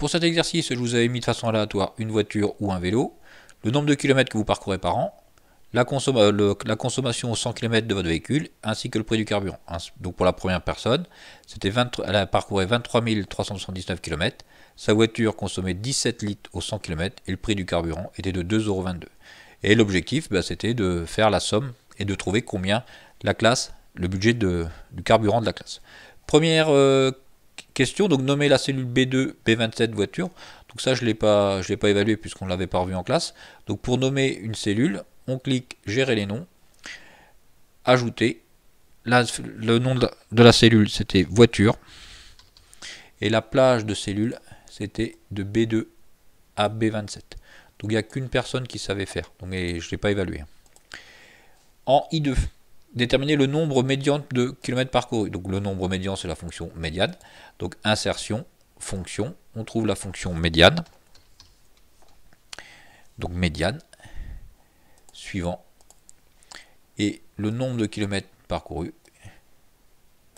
Pour cet exercice, je vous avais mis de façon aléatoire une voiture ou un vélo, le nombre de kilomètres que vous parcourez par an, la, consommation aux 100 km de votre véhicule, ainsi que le prix du carburant. Donc pour la première personne, 20, elle a parcouru 23 379 km, sa voiture consommait 17 litres aux 100 km et le prix du carburant était de 2,22 euros Et l'objectif, bah, c'était de faire la somme et de trouver combien la classe, le budget de, du carburant de la classe. Première euh, question, donc nommer la cellule B2 B27 voiture. Donc ça, je ne pas, l'ai pas évalué puisqu'on l'avait pas revu en classe. Donc pour nommer une cellule, on clique gérer les noms, ajouter. le nom de la, cellule, c'était voiture. Et la plage de cellule, c'était de B2 à B27. Donc il n'y a qu'une personne qui savait faire. Donc je ne l'ai pas évalué. En I2, déterminer le nombre médian de kilomètres parcourus. Donc le nombre médian, c'est la fonction médiane. Donc insertion, fonction, on trouve la fonction médiane. Donc médiane, suivant. Et le nombre de kilomètres parcourus,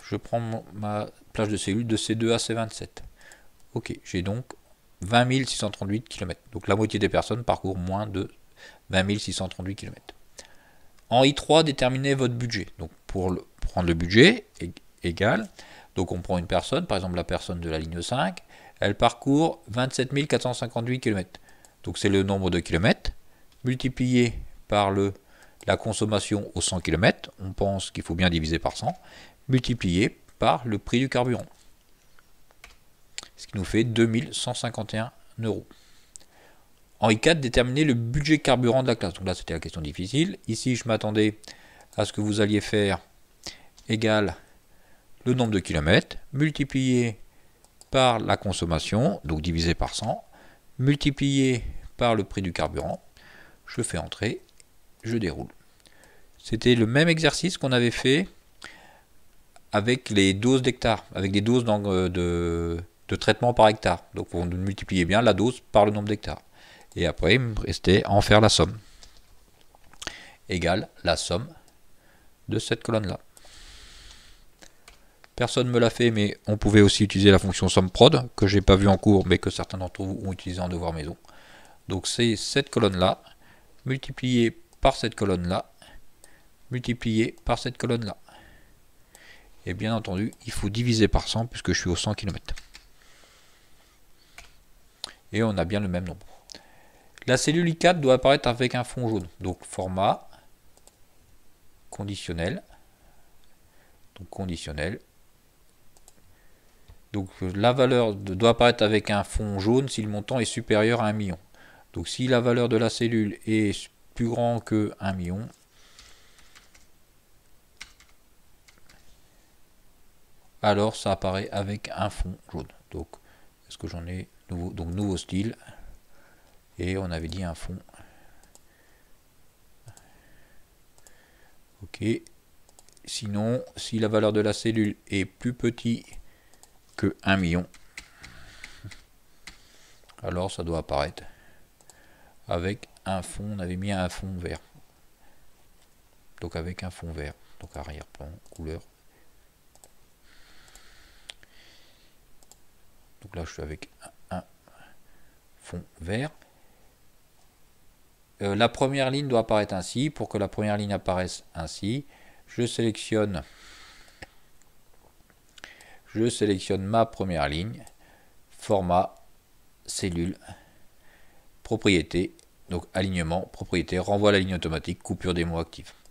je prends ma plage de cellules de C2 à C27. Ok, j'ai donc 20 638 km. Donc la moitié des personnes parcourent moins de 20 638 km. En I3, déterminez votre budget. Donc pour prendre le budget égal, donc on prend une personne, par exemple la personne de la ligne 5, elle parcourt 27 458 km. Donc c'est le nombre de kilomètres multiplié par le, la consommation au 100 km, on pense qu'il faut bien diviser par 100, multiplié par le prix du carburant. Ce qui nous fait 2151 euros. En I4, déterminer le budget carburant de la classe. Donc là, c'était la question difficile. Ici, je m'attendais à ce que vous alliez faire égal le nombre de kilomètres, multiplié par la consommation, donc divisé par 100, multiplié par le prix du carburant. Je fais entrer, je déroule. C'était le même exercice qu'on avait fait avec les doses d'hectares, avec des doses euh, de, de traitement par hectare. Donc vous multipliez bien la dose par le nombre d'hectares. Et après, il me restait en faire la somme. Égale la somme de cette colonne-là. Personne ne me l'a fait, mais on pouvait aussi utiliser la fonction somme prod, que n'ai pas vu en cours, mais que certains d'entre vous ont utilisé en devoir maison. Donc c'est cette colonne-là, multipliée par cette colonne-là, multipliée par cette colonne-là. Et bien entendu, il faut diviser par 100, puisque je suis au 100 km. Et on a bien le même nombre. La cellule I4 doit apparaître avec un fond jaune. Donc format, conditionnel. Donc conditionnel. Donc la valeur doit apparaître avec un fond jaune si le montant est supérieur à 1 million. Donc si la valeur de la cellule est plus grand que 1 million, alors ça apparaît avec un fond jaune. Donc est-ce que j'en ai Donc nouveau style, et on avait dit un fond. Ok. Sinon, si la valeur de la cellule est plus petit que 1 million, alors ça doit apparaître avec un fond. On avait mis un fond vert. Donc avec un fond vert. Donc arrière-plan, couleur. Donc là, je suis avec un fond vert. Euh, la première ligne doit apparaître ainsi. Pour que la première ligne apparaisse ainsi, je sélectionne, je sélectionne ma première ligne, format, cellule, propriété, donc alignement, propriété, renvoi à la ligne automatique, coupure des mots active.